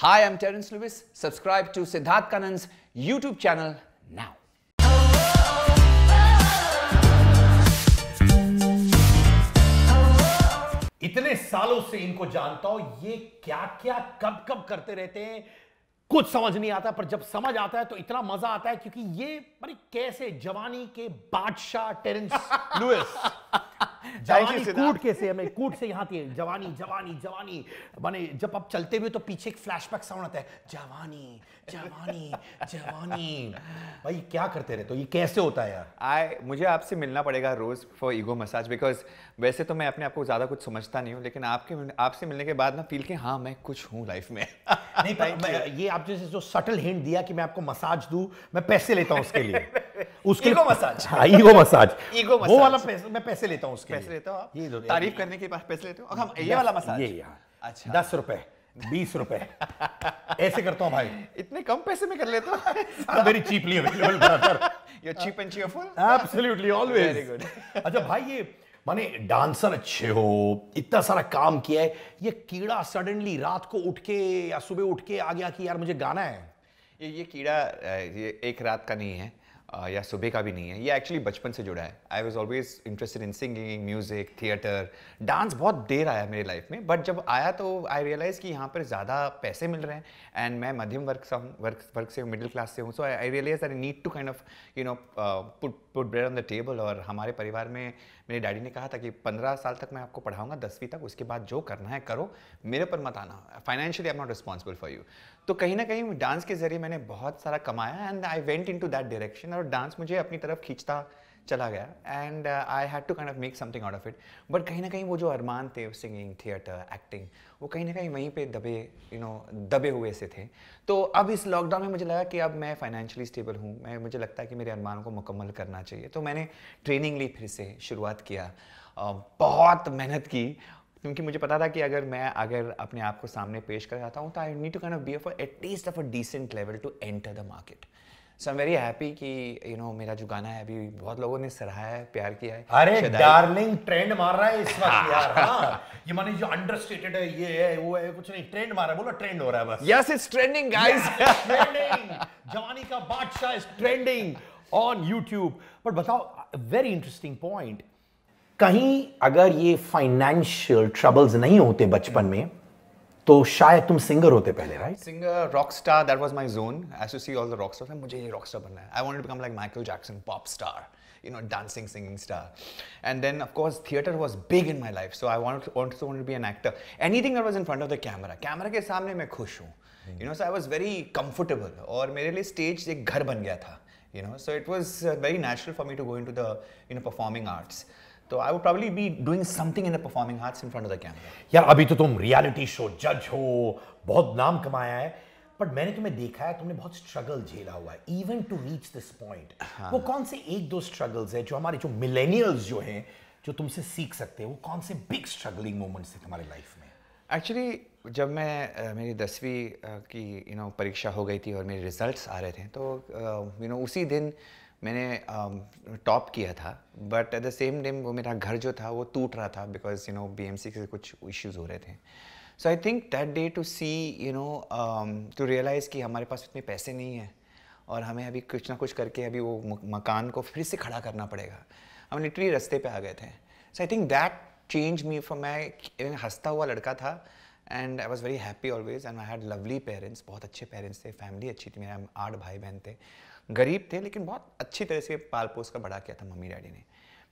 Hi, I'm Terence Lewis. Subscribe to Siddharth Kanan's YouTube channel now. इतने सालों से इनको जानता हूं ये क्या क्या कब कब करते रहते हैं कुछ समझ नहीं आता पर जब समझ आता है तो इतना मजा आता है क्योंकि ये कैसे जवानी के बादशाह टेरेंस लुइस जवानी कूट कैसे हमें कूट से यहाँ थी जवानी जवानी जवानी माने जब आप चलते हुए तो पीछे एक फ्लैशबैक साउंड आता है जवानी जवानी जवानी भाई क्या करते ये कैसे होता है यार आई मुझे आपसे मिलना पड़ेगा रोज फॉर ईगो मसाज बिकॉज वैसे तो मैं अपने आप को ज़्यादा कुछ समझता नहीं हूँ लेकिन आपके आपसे मिलने के बाद ना फील के हाँ मैं कुछ हूँ लाइफ में नहीं ये आप जैसे जो सटल हिंट दिया कि मैं आपको मसाज दू मैं पैसे लेता हूँ उसके लिए उसके ईगो मसाज हाँ ईगो मसाज ईगो मसाज वो वाला पैसे मैं पैसे लेता हूँ उसके पैसे लेता हूँ आप तारीफ करने के बाद पैसे लेते हो अगर हम ये वाला मसाज ये यहाँ अच्छा दस रुपए बीस रुपए ऐसे करता हूँ भाई इतने कम पैसे में कर लेता हूँ very cheaply available brother you cheap and cheerful absolutely always very good अच्छा भाई ये माने डांसर अच्छे हो इतना सारा काम किया है ये कीड़ा सडनली रात को उठ के या सुबह उठ के आ गया कि यार मुझे गाना है ये ये कीड़ा ये एक रात का नहीं है या सुबह का भी नहीं है ये एक्चुअली बचपन से जुड़ा है I was always interested in singing music theatre dance बहुत देर आया मेरी लाइफ में बट जब आया तो आई रियलाइज़ कि यहाँ पर ज़्यादा पैसे मिल रहे हैं एंड मैं मध्यम वर्ग से हूँ वर्ग वर्क से हूँ मिडिल क्लास से हूँ so I realise I need to kind of you know put put bread on the table और हमारे परिवार में मेरे डैडी ने कहा था कि पंद्रह साल तक मैं आपको पढ़ाऊंगा दसवीं तक उसके बाद जो करना है करो मेरे पर मत आना financially I am not responsible for you तो कहीं ना कहीं डांस के जरिए मैंने बहुत सारा कमाया and I went in to that direction और डांस मुझे अपनी तरफ खींचता चला गया and I had to kind of make something out of it but कहीं ना कहीं वो जो अरमान थे सिंगिंग थिएटर एक्टिंग वो कहीं ना कहीं वहीं पे दबे यू you नो know, दबे हुए से थे तो अब इस लॉकडाउन में मुझे लगा कि अब मैं फाइनेंशियली स्टेबल हूँ मैं मुझे लगता है कि मेरे अरमान को मुकम्मल करना चाहिए तो मैंने ट्रेनिंग ली फिर से शुरुआत किया बहुत मेहनत की क्योंकि मुझे पता था कि अगर मैं अगर अपने आप को सामने पेश कर जाता हूँ तो I need to kind of be for at least of a decent level to enter the market so I am very happy कि यू you नो know, मेरा जो गाना है अभी बहुत लोगों ने सराहा है प्यार किया है अरे डार्लिंग ट्रेंड मार रहा है इस वक्त हाँ। यार हां ये माने जो अंडरस्टेटेड है ये है वो है कुछ नहीं ट्रेंड मार रहा है बोलो ट्रेंड हो रहा है बस yes it's trending guys trending जवानी का बादशाह is trending on YouTube but बताओ वेरी इंटरेस्टिंग पॉइंट कहीं अगर ये फाइनेंशियल ट्रबल्स नहीं होते बचपन में तो शायद तुम सिंगर होते पहले right singer rock star that was my zone as you see all the rock stars मुझे ये रॉक स्टार बनना है I wanted become like Michael Jackson pop star you know dancing singing star and then of theatre was big in my life so I want want to want be an actor anything that was in front of the camera camera के सामने मैं खुश हूँ you know so I was very comfortable और मेरे लिए stage एक घर बन गया था you know so it was very natural for me to go in to the you know performing arts तो I would probably be doing something in the performing arts in front of the camera यार अभी तो तुम reality show जज हो बहुत नाम कमाया है बट मैंने तुम्हें देखा है तुमने बहुत स्ट्रगल झेला हुआ है even to reach this point वो कौन से एक दो स्ट्रगल्स है जो हमारे जो मिलेनियल्स जो हैं जो तुमसे सीख सकते हैं वो कौन से बिग स्ट्रगलिंग मोमेंट्स थे तुम्हारी लाइफ में एक्चुअली जब मैं मेरी दसवीं की यू नो परीक्षा हो गई थी और मेरे रिजल्ट्स आ रहे थे तो यू नो उसी दिन uh, मैंने टॉप um, किया था but at the same time वो मेरा घर जो था वो टूट रहा था बिकॉज यू नो बी के कुछ इश्यूज़ हो रहे थे so I think that day to see you know to realise कि हमारे पास इतने पैसे नहीं हैं और हमें अभी कुछ ना कुछ करके अभी वो मकान को फिर से खड़ा करना पड़ेगा हम लिटरी रस्ते पे आ गए थे so I think that change me for मैं हंसता हुआ लड़का था and I was very happy always and I had lovely parents बहुत अच्छे पेरेंट्स थे फैमिली अच्छी थी मेरे आठ भाई बहन थे गरीब थे लेकिन बहुत अच्छी तरह से पाल पोस का बड़ा किया था मम्मी डैडी ने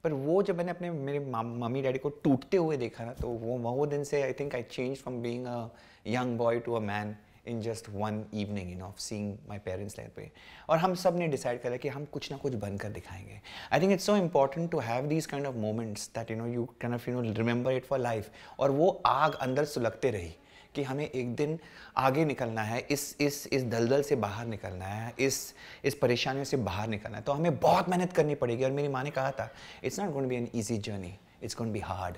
पर वो जब मैंने अपने मेरे मम्मी डैडी को टूटते हुए देखा ना तो वो वो दिन से I think I change from being a young boy to a man in just one evening in of seeing my parents life पे और हम सब ने डिसाइड करा कि हम कुछ ना कुछ बनकर दिखाएंगे I think it's so important to have these kind of moments that you know you can of you know remember it for life और वो आग अंदर सुलगते रही कि हमें एक दिन आगे निकलना है इस इस इस दलदल से बाहर निकलना है इस इस परेशानियों से बाहर निकलना है तो हमें बहुत मेहनत करनी पड़ेगी और मेरी माँ ने कहा था it's not going be an easy journey it's going be hard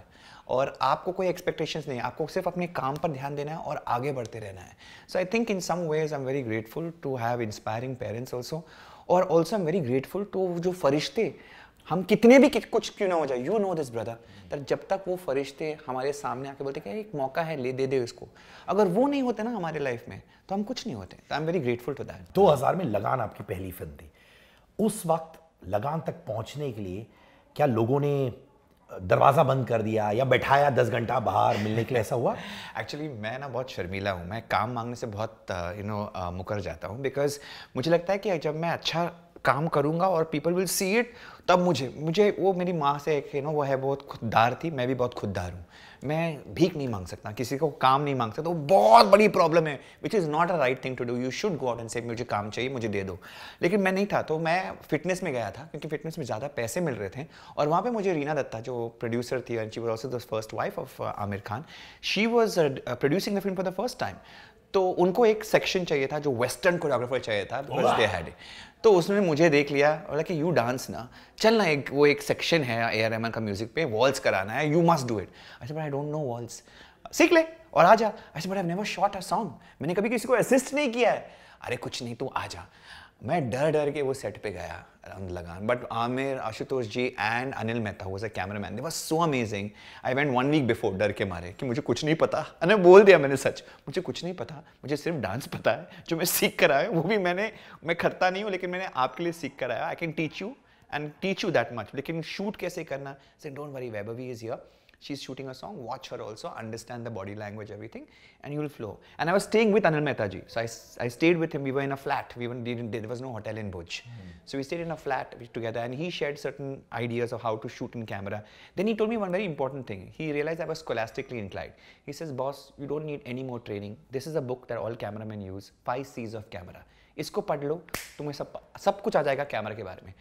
और आपको कोई एक्सपेक्टेशंस नहीं आपको सिर्फ अपने काम पर ध्यान देना है और आगे बढ़ते रहना है so I think in some ways I am very grateful to have inspiring parents also और also I am very grateful to जो फरिश्ते हम कितने भी कुछ क्यों ना हो जाए you know this brother that जब तक वो फरिश्ते हमारे सामने आके बोलते कि एक मौका है ले दे दे इसको अगर वो नहीं होते ना हमारे लाइफ में तो हम कुछ नहीं होते I am very grateful to that हज़ार में लगान आपकी पहली फिल्म थी उस वक्त लगान तक पहुँचने के लिए क्या लोगों ने दरवाज़ा बंद कर दिया या बैठाया दस घंटा बाहर मिलने के लिए ऐसा हुआ एक्चुअली मैं ना बहुत शर्मीला हूँ मैं काम मांगने से बहुत यू नो मुकर जाता हूँ बिकॉज मुझे लगता है कि जब मैं अच्छा काम करूंगा और पीपल विल सी इट तब मुझे मुझे वो मेरी माँ से एक यू नो वो है बहुत खुददार थी मैं भी बहुत खुददार हूँ मैं भीख नहीं मांग सकता किसी को काम नहीं मांग सकता वो तो बहुत बड़ी प्रॉब्लम है which is not a right thing to do you should go out and से मुझे काम चाहिए मुझे दे दो लेकिन मैं नहीं था तो मैं फिटनेस में गया था क्योंकि फिटनेस में ज़्यादा पैसे मिल रहे थे और वहाँ पर मुझे रीना दत्ता जो प्रोड्यूसर थी and she was also the first wife of Aamir Khan she was producing the film for the first time तो उनको एक सेक्शन चाहिए था जो वेस्टर्न कोरियोग्राफर चाहिए था बिकॉज दे हैड तो उसने मुझे देख लिया बोला कि यू डांस ना चल ना एक वो एक सेक्शन है ए आर एन का म्यूजिक पे वॉल्स कराना है यू मस्ट डू इट अच्छा बट आई डोंट नो वॉल्स सीख ले और आ जा अच्छा but I never shot a song मैंने कभी किसी को असिस्ट नहीं किया है अरे कुछ नहीं तो आ जा मैं डर डर के वो सेट पे गया रंग Lagaan but Aamir Ashutosh ji and Anil Mehta was a camera man they was so amazing I went one week before डर के मारे कि मुझे कुछ नहीं पता अरे बोल दिया मैंने सच मुझे कुछ नहीं पता मुझे सिर्फ डांस पता है जो मैं सीख कर आया वो भी मैंने मैं खरता नहीं हूँ लेकिन मैंने आपके लिए सीख कर आया I can teach you and teach you that much लेकिन शूट कैसे करना से don't worry baby is your she's shooting a song, watch her also, understand the body language, everything, and you will flow. And I was staying with Anil Mehtaji. So I, I stayed with him. We were in a flat. We didn't, there was no hotel in Bhuj. Mm. So we stayed in a flat together and he shared certain ideas of how to shoot in camera. Then he told me one very important thing. He realized I was scholastically inclined. He says, boss, you don't need any more training. This is a book that all cameramen use, Five C's of Camera. इसको पढ़ लो तुम्हें सब सब कुछ आ जाएगा camera के बारे में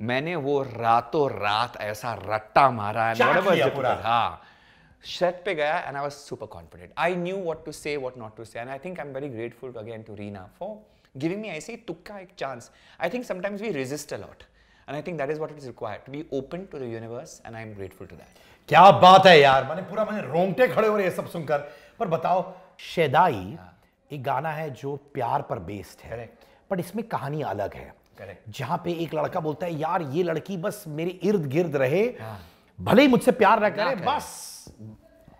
मैंने वो रातों रात ऐसा रट्टा मारा है हाँ सेट पे गया and I was super confident I knew what to say what not to say and I think I am very grateful again to Reena for giving me ऐसे तुक्का एक chance I think sometimes we resist a lot and I think that is what it is required to be open to the universe and I am grateful to that क्या बात है यार मैंने पूरा मैंने रोंगटे खड़े हो रहे हैं सब सुनकर पर बताओ शेदाई हाँ। एक गाना है जो प्यार पर बेस्ड है बट इसमें कहानी अलग है जहां पे एक लड़का बोलता है यार ये लड़की बस मेरे इर्द गिर्द रहे हाँ। भले ही मुझसे प्यार ना करे बस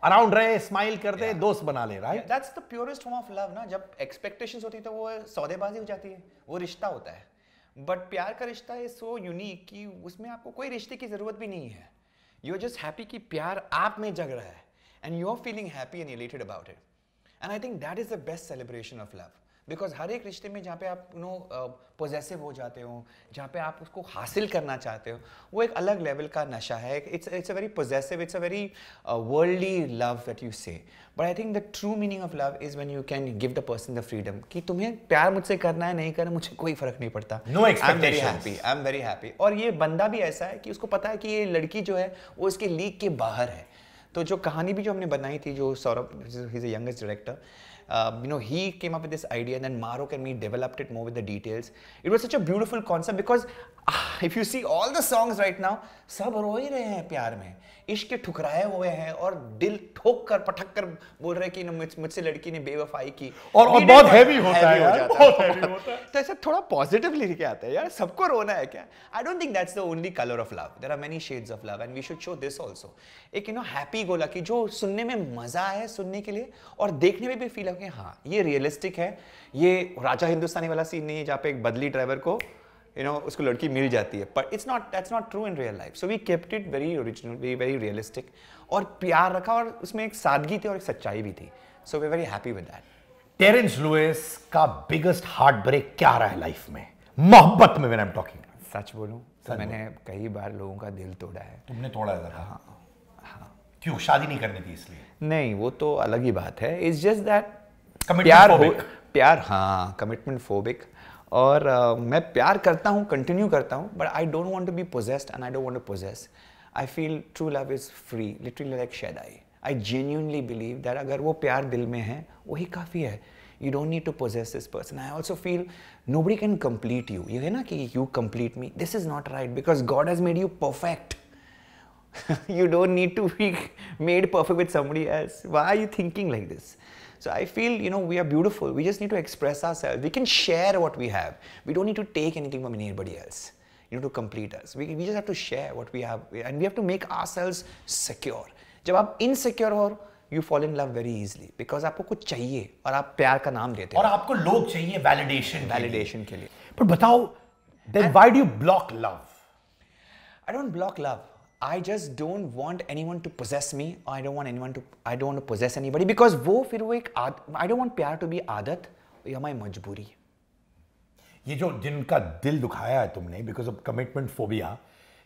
अराउंड रहे स्माइल कर दे दोस्त बना ले right that's the purest form of love ना जब एक्सपेक्टेशंस होती है तो वो सौदेबाजी हो जाती है वो रिश्ता होता है बट प्यार का रिश्ता इज सो यूनिक कि उसमें आपको कोई रिश्ते की ज़रूरत भी नहीं है यू आर जस्ट हैप्पी कि प्यार आप में जग रहा है and you are feeling happy and elated about it and I think that is the best celebration of love because हर एक रिश्ते में जहाँ पे आप नो पोजेसिव हो जाते हो जहाँ पे आप उसको हासिल करना चाहते हो वो एक अलग लेवल का नशा है it's it's a very possessive it's a very worldly love that you say but I think the true meaning of love is when you can give the person the freedom कि तुम्हें प्यार मुझसे करना है नहीं करना मुझे कोई फर्क नहीं पड़ता no I am very happy I am very happy और ये बंदा भी ऐसा है कि उसको पता है कि ये लड़की जो है वो इसके लीग के बाहर है तो जो कहानी भी जो हमने बनाई थी जो Saurabh is youngest director um, you know, he came up with this idea and then Maro and me developed it more with the details. It was such a beautiful concept because if you see all the song right now सब रो ही रहे हैं प्यार में इश्क के ठुकराए हुए हैं और दिल ठोक कर पटक कर बोल रहे हैं कि मुझसे लड़की ने बेवफाई की और, और बहुत हैवी होता है यार बहुत हैवी होता है तो ऐसा थोड़ा पॉजिटिवली के आता है यार सबको रोना है क्या I don't think that's the only colour of love there are many shades of love and we should show this also एक यू नो हैप्पी गोला की जो सुनने में मजा आए सुनने के लिए और देखने में भी फील हो कि हाँ ये रियलिस्टिक है ये राजा हिंदुस्तानी वाला सीन नहीं है जहाँ पे एक बदली ड्राइवर को यू नो उसको लड़की मिल जाती है पर it's not that's not true in real life so we kept it very original very very realistic और प्यार रखा और उसमें एक सादगी थी और एक सच्चाई भी थी so we very happy with that Terence Lewis का बिगेस्ट हार्ट ब्रेक क्या रहा है लाइफ में मोहब्बत में व्हेन आई एम टॉकिंग सच बोलूं सच मैंने कई बार लोगों का दिल तोड़ा है तुमने तोड़ा है हाँ हाँ क्यों शादी नहीं करनी थी इसलिए नहीं वो तो अलग ही बात है इट्स जस्ट दैट प्यार हो प्यार हाँ कमिटमेंट फोबिक और uh, मैं प्यार करता हूँ कंटिन्यू करता हूँ but I don't want to be possessed and I don't want to possess I feel true love is free literally like shed I I genuinely believe that अगर वो प्यार दिल में है वही काफ़ी है you don't need to possess this person I also feel nobody can complete you ये है ना कि you complete me this is not right because God has made you perfect you don't need to be made perfect with समी एस why are you thinking like this So I feel, you know, we are beautiful. We just need to express ourselves. We can share what we have. We don't need to take anything from anybody else, you know, to complete us. We, we just have to share what we have and we have to make ourselves secure. जब आप insecure हो you fall in love very easily because आपको कुछ चाहिए और आप प्यार का नाम देते और आपको लोग चाहिए वैलिडेशन वैलिडेशन के लिए पर बताओ do you block love? I don't block love. I just don't want anyone to possess me I don't want anyone to I don't want possess anybody because वो फिर वो एक आई डोंट वांट प्यार to be आदत ये हमारी मजबूरी है ये जो जिनका दिल दुखाया है तुमने बिकॉज ऑफ कमिटमेंट फोबिया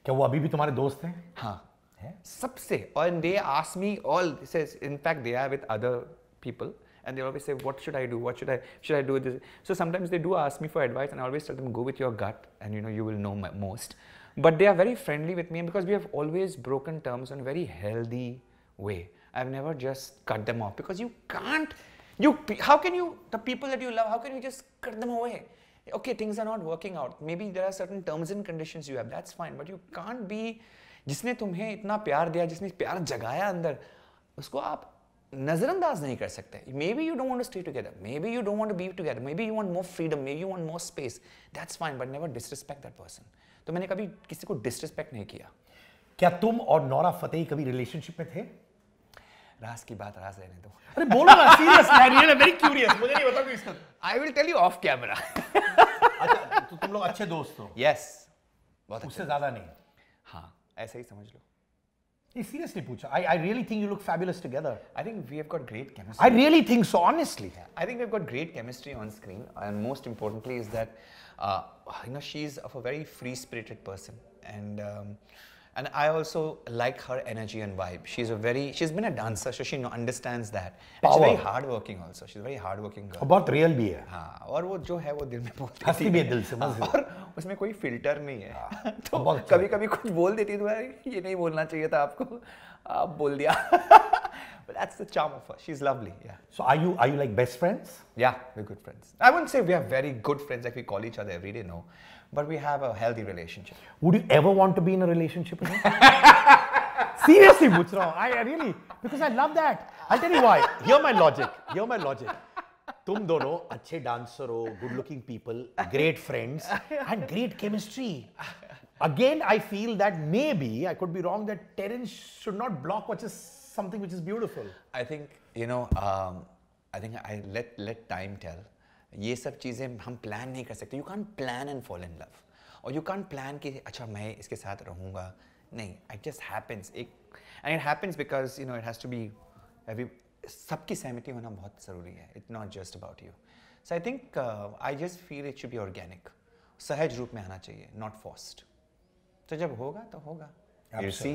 क्या वो अभी भी तुम्हारे दोस्त हैं हाँ है? सबसे और they ask me all in fact they are with other people and they always say, "What should I do? What should I should I do this?" So sometimes they do ask me for advice, and I always tell them, "Go with your gut, and you know you will know most." But they are very friendly with me because we have always broken terms in a very healthy way. I've never just cut them off because you can't, you, how can you, the people that you love, how can you just cut them away? Okay, things are not working out. Maybe there are certain terms and conditions you have, that's fine. But you can't be, जिसने तुम्हें इतना प्यार दिया, जिसने प्यार जगाया अंदर, उसको आप नज़रअंदाज नहीं कर सकते maybe you don't want stay together maybe you don't not be together maybe you you more freedom maybe you want more space that's fine but never disrespect that person तो मैंने कभी किसी को disrespect नहीं किया क्या तुम और नौरा फतेह कभी रिलेशनशिप में थे राज की बात राज रहने दो अरे बोलो ना सीरियस रियल वेरी क्यूरियस मुझे नहीं बता इसका I will tell you off camera अच्छा तो तुम लोग अच्छे दोस्त हो यस yes, बहुत उससे ज्यादा नहीं हाँ ऐसे ही समझ लो He seriously, Pooja, I, I really think you look fabulous together. I think we have got great chemistry. I really think so, honestly. Yeah. I think we've got great chemistry on screen, and most importantly is that uh, you know she's of a very free-spirited person, and um, and I also like her energy and vibe. She's a very she's been a dancer, so she understands that. Power. She's very hard working also. She's a very working girl. about real bhi hai ha aur wo jo hai wo dil mein बोलती है. bhi dil se दिल aur usme koi filter nahi hai to kabhi kabhi kuch bol deti बोल देती है तो ये नहीं बोलना चाहिए था आपको. आप But that's the charm of her. She's lovely. Yeah. So are you are you like best friends? Yeah, we're good friends. I wouldn't say we are very good friends like we call each other every day, no. But we have a healthy relationship. Would you ever want to be in a relationship Seriously, Butchra, I, I really because I love that. I'll tell you why. Hear my logic. Hear my logic. तुम दोनों अच्छे dancer हो good looking people great friends and great chemistry again i feel that maybe i could be wrong that terence should not block what's his something which is beautiful. I think you know. Um, I think I let let time tell. ये सब चीज़ें हम plan नहीं कर सकते you can plan and fall in love और you can plan कि अच्छा मैं इसके साथ रहूँगा नहीं इट जस्ट हैपन्स एक and it happens because you know it has to be every सबकी सहमति होना बहुत ज़रूरी है it not just about you so I think I just feel it should be organic सहज रूप में आना चाहिए नॉट फॉस्ट तो जब होगा तो होगा you see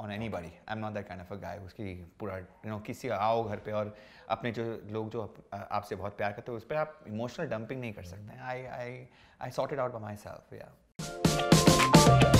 on anybody I am not that kind of a guy उसकी पूरा यू नो किसी आओ घर पे और अपने जो लोग जो आपसे बहुत प्यार करते हो उस पर आप इमोशनल डंपिंग नहीं कर सकते हैं I I I it out by myself या